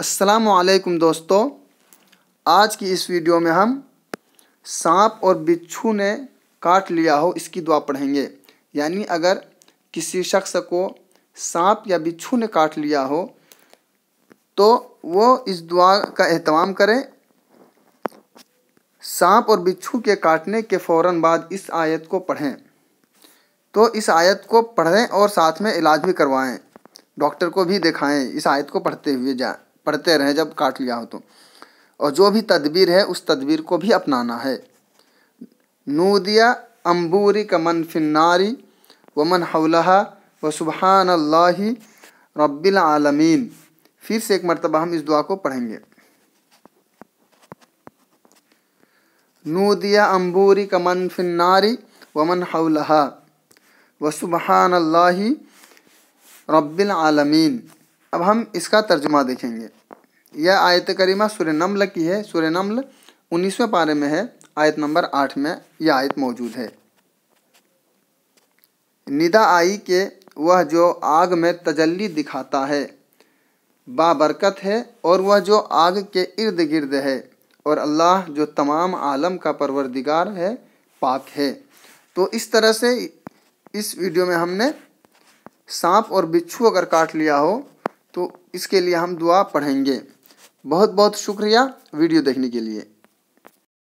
असलकुम दोस्तों आज की इस वीडियो में हम सांप और बिच्छू ने काट लिया हो इसकी दुआ पढ़ेंगे यानी अगर किसी शख्स को सांप या बिच्छू ने काट लिया हो तो वो इस दुआ का अहतमाम करें सांप और बिच्छू के काटने के फ़ौर बाद इस आयत को पढ़ें तो इस आयत को पढ़ें और साथ में इलाज भी करवाएं डॉक्टर को भी दिखाएं इस आयत को पढ़ते हुए जाए पढ़ते रहें जब काट लिया हो तो और जो भी तदबीर है उस तदबीर को भी अपनाना है नूदिया अम्बूरी कमन फिन्नारी वमन हौलहा व सुबहान अल्लाह रब्बिल आलमीन फिर से एक मरतबा हम इस दुआ को पढ़ेंगे नूदिया अम्बूरी कमन फिन्नारी वमन हौलहा वसुबहान अल्लाही रब्बिल आलमीन अब हम इसका तर्जुमा देखेंगे यह आयत करीमा सुर नमल की है सुर नमल उन्नीसवें पारे में है आयत नंबर आठ में यह आयत मौजूद है निदा आई के वह जो आग में तजल्ली दिखाता है बाबरकत है और वह जो आग के इर्द गिर्द है और अल्लाह जो तमाम आलम का परवरदिगार है पाक है तो इस तरह से इस वीडियो में हमने सांप और बिच्छू अगर काट लिया हो तो इसके लिए हम दुआ पढ़ेंगे बहुत बहुत शुक्रिया वीडियो देखने के लिए